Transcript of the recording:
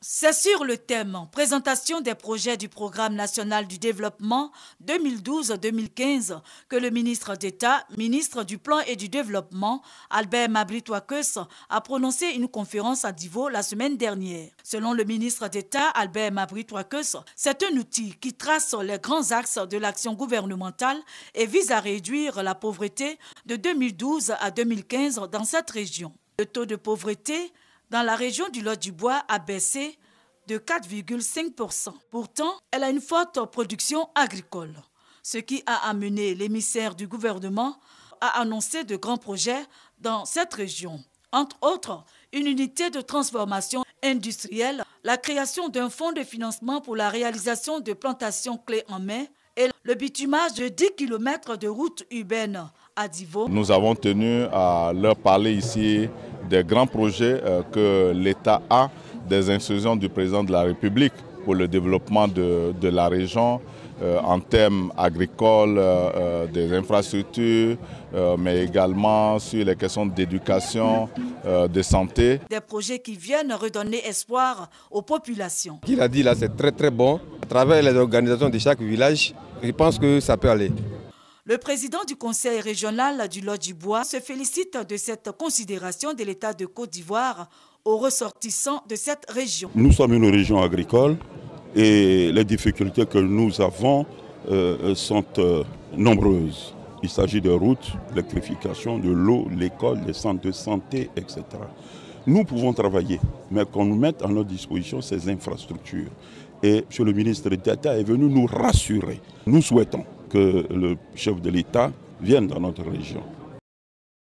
C'est sur le thème Présentation des projets du Programme national du développement 2012-2015 que le ministre d'État, ministre du Plan et du Développement, Albert Mabritouakos, a prononcé une conférence à Divo la semaine dernière. Selon le ministre d'État, Albert Mabritouakos, c'est un outil qui trace les grands axes de l'action gouvernementale et vise à réduire la pauvreté de 2012 à 2015 dans cette région. Le taux de pauvreté dans la région du Lot du Bois a baissé de 4,5%. Pourtant, elle a une forte production agricole, ce qui a amené l'émissaire du gouvernement à annoncer de grands projets dans cette région. Entre autres, une unité de transformation industrielle, la création d'un fonds de financement pour la réalisation de plantations clés en main et le bitumage de 10 km de route urbaine à Divo. Nous avons tenu à leur parler ici des grands projets euh, que l'État a, des institutions du président de la République pour le développement de, la région euh, en termes agricoles, euh, des infrastructures, mais également sur les questions d'éducation, de santé. Des projets qui viennent redonner espoir aux populations. Il a dit là, c'est très très bon. À travers les organisations de chaque village, je pense que ça peut aller. Le président du conseil régional du Lot du Bois se félicite de cette considération de l'État de Côte d'Ivoire aux ressortissants de cette région. Nous sommes une région agricole et les difficultés que nous avons euh, euh, sont euh, nombreuses. Il s'agit de routes, l'électrification, de l'eau, l'école, les centres de santé, etc. Nous pouvons travailler, mais qu'on nous mette à notre disposition ces infrastructures. Et M. le ministre l'État est venu nous rassurer. Nous souhaitons que le chef de l'État vienne dans notre région.